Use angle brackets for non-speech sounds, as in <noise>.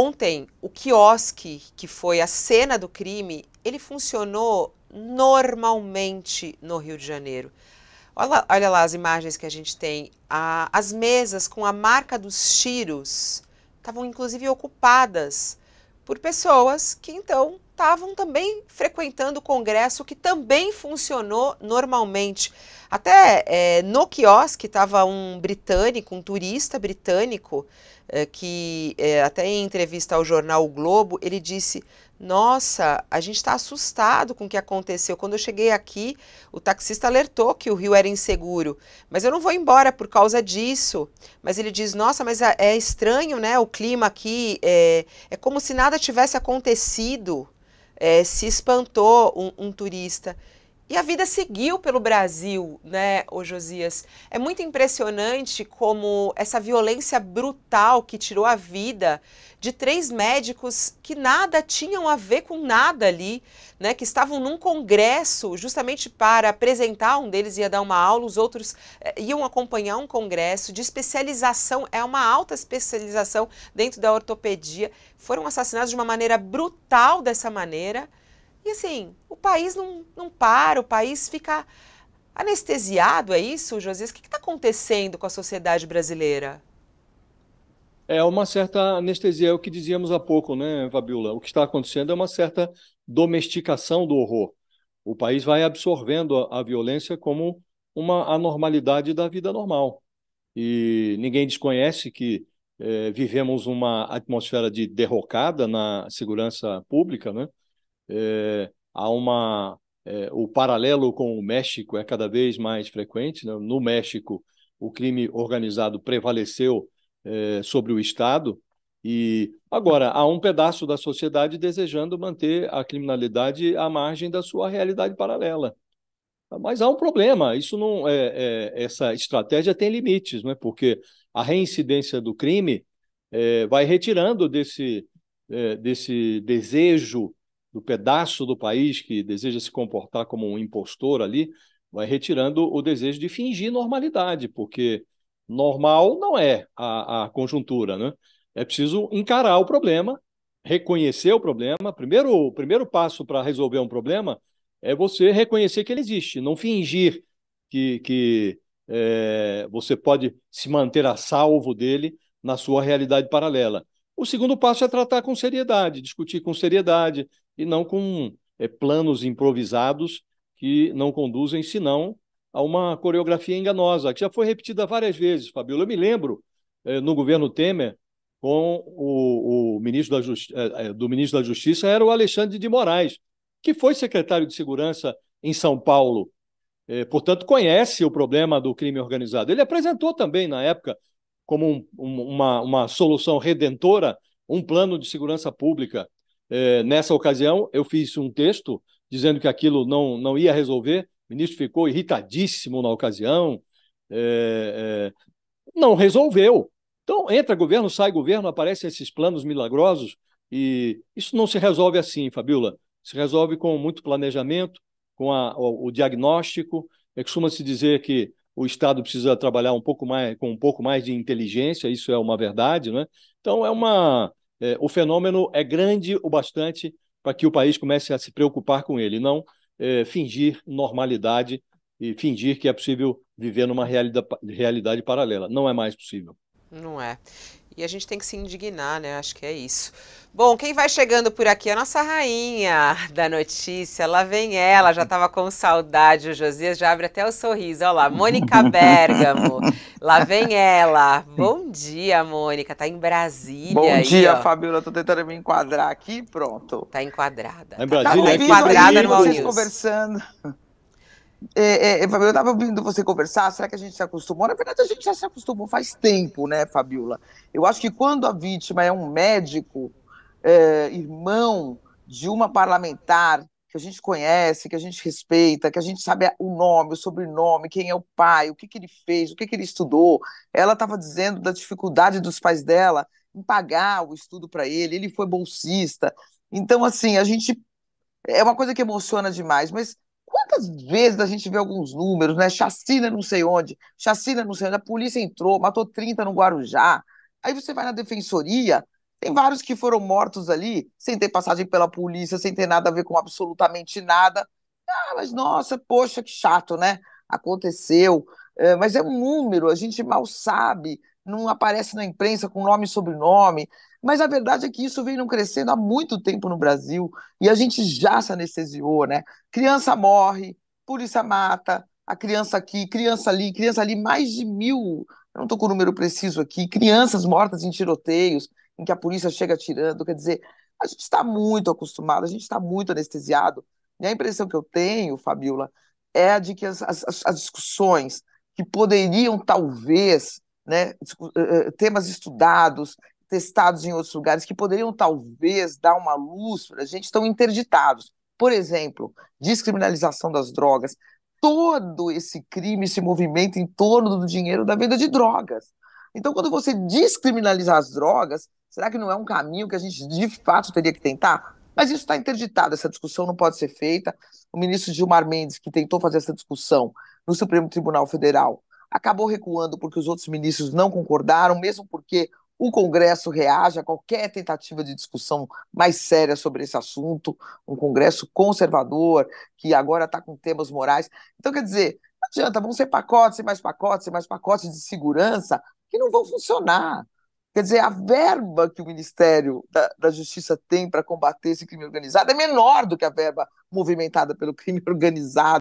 Ontem, o quiosque, que foi a cena do crime, ele funcionou normalmente no Rio de Janeiro. Olha, olha lá as imagens que a gente tem. Ah, as mesas com a marca dos tiros estavam inclusive ocupadas por pessoas que então estavam também frequentando o congresso, que também funcionou normalmente. Até é, no quiosque estava um britânico, um turista britânico, é, que é, até em entrevista ao jornal o Globo, ele disse: Nossa, a gente está assustado com o que aconteceu. Quando eu cheguei aqui, o taxista alertou que o rio era inseguro, mas eu não vou embora por causa disso. Mas ele diz: Nossa, mas é, é estranho, né? O clima aqui é, é como se nada tivesse acontecido. É, se espantou um, um turista. E a vida seguiu pelo Brasil, né, ô Josias? É muito impressionante como essa violência brutal que tirou a vida de três médicos que nada tinham a ver com nada ali, né, que estavam num congresso justamente para apresentar, um deles ia dar uma aula, os outros eh, iam acompanhar um congresso de especialização, é uma alta especialização dentro da ortopedia, foram assassinados de uma maneira brutal dessa maneira. E assim, o país não, não para, o país fica anestesiado, é isso, Josias? O que está acontecendo com a sociedade brasileira? É uma certa anestesia, é o que dizíamos há pouco, né, Fabiola? O que está acontecendo é uma certa domesticação do horror. O país vai absorvendo a, a violência como uma anormalidade da vida normal. E ninguém desconhece que eh, vivemos uma atmosfera de derrocada na segurança pública, né? é, há uma é, o paralelo com o México é cada vez mais frequente. Né? No México, o crime organizado prevaleceu é, sobre o Estado e agora há um pedaço da sociedade desejando manter a criminalidade à margem da sua realidade paralela. Mas há um problema. Isso não é, é, essa estratégia tem limites, é Porque a reincidência do crime é, vai retirando desse é, desse desejo do pedaço do país que deseja se comportar como um impostor ali, vai retirando o desejo de fingir normalidade, porque normal não é a, a conjuntura, né? É preciso encarar o problema, reconhecer o problema. Primeiro, o primeiro passo para resolver um problema é você reconhecer que ele existe, não fingir que, que é, você pode se manter a salvo dele na sua realidade paralela. O segundo passo é tratar com seriedade, discutir com seriedade, e não com é, planos improvisados que não conduzem senão a uma coreografia enganosa, que já foi repetida várias vezes, Fabíola. Eu me lembro, é, no governo Temer, com o, o ministro da Justi é, é, do ministro da Justiça, era o Alexandre de Moraes, que foi secretário de Segurança em São Paulo. portanto, conhece o problema do crime organizado. Ele apresentou também, na época, como um, um, uma, uma solução redentora, um plano de segurança pública é, nessa ocasião, eu fiz um texto dizendo que aquilo não, não ia resolver. O ministro ficou irritadíssimo na ocasião. É, é, não resolveu. Então, entra governo, sai governo, aparecem esses planos milagrosos. E isso não se resolve assim, Fabiola. Se resolve com muito planejamento, com a, o, o diagnóstico. É, costuma-se dizer que o Estado precisa trabalhar um pouco mais, com um pouco mais de inteligência, isso é uma verdade, né? Então é uma é, o fenômeno é grande o bastante para que o país comece a se preocupar com ele, não é, fingir normalidade e fingir que é possível viver numa realidade paralela. Não é mais possível. Não é. E a gente tem que se indignar, né? Acho que é isso. Bom, quem vai chegando por aqui é a nossa rainha da notícia. Lá vem ela, já estava com saudade. O Josias já abre até o sorriso. Olha lá, Mônica Bergamo. Lá vem ela. Bom dia, Mônica. Tá em Brasília. Bom aí, dia, ó. Fabiola. Tô tentando me enquadrar aqui. Pronto. Tá enquadrada. É tá, Brasília, tá, é tá enquadrada no All vocês conversando. É, é, é eu estava ouvindo você conversar, será que a gente se acostumou? Na verdade, a gente já se acostumou faz tempo, né, Fabiola? Eu acho que quando a vítima é um médico, é, irmão de uma parlamentar que a gente conhece, que a gente respeita, que a gente sabe o nome, o sobrenome, quem é o pai, o que, que ele fez, o que, que ele estudou, ela estava dizendo da dificuldade dos pais dela em pagar o estudo para ele, ele foi bolsista. Então, assim, a gente. É uma coisa que emociona demais, mas Quantas vezes a gente vê alguns números, né? Chacina não sei onde, chacina não sei onde, a polícia entrou, matou 30 no Guarujá. Aí você vai na defensoria, tem vários que foram mortos ali, sem ter passagem pela polícia, sem ter nada a ver com absolutamente nada. Ah, mas nossa, poxa, que chato, né? Aconteceu. É, mas é um número, a gente mal sabe não aparece na imprensa com nome e sobrenome. Mas a verdade é que isso vem não crescendo há muito tempo no Brasil e a gente já se anestesiou, né? Criança morre, polícia mata, a criança aqui, criança ali, criança ali, mais de mil, não estou com o número preciso aqui, crianças mortas em tiroteios, em que a polícia chega atirando. Quer dizer, a gente está muito acostumado, a gente está muito anestesiado. E a impressão que eu tenho, Fabiola, é de que as, as, as discussões que poderiam talvez né, eh, eh, temas estudados, testados em outros lugares, que poderiam talvez dar uma luz para a gente, estão interditados. Por exemplo, descriminalização das drogas, todo esse crime, esse movimento em torno do dinheiro da venda de drogas. Então, quando você descriminalizar as drogas, será que não é um caminho que a gente de fato teria que tentar? Mas isso está interditado, essa discussão não pode ser feita. O ministro Gilmar Mendes, que tentou fazer essa discussão no Supremo Tribunal Federal, acabou recuando porque os outros ministros não concordaram, mesmo porque o Congresso reage a qualquer tentativa de discussão mais séria sobre esse assunto, um Congresso conservador, que agora está com temas morais. Então, quer dizer, não adianta, vão ser pacotes e mais pacotes e mais pacotes de segurança que não vão funcionar. Quer dizer, a verba que o Ministério da, da Justiça tem para combater esse crime organizado é menor do que a verba movimentada pelo crime <laughs> organizado.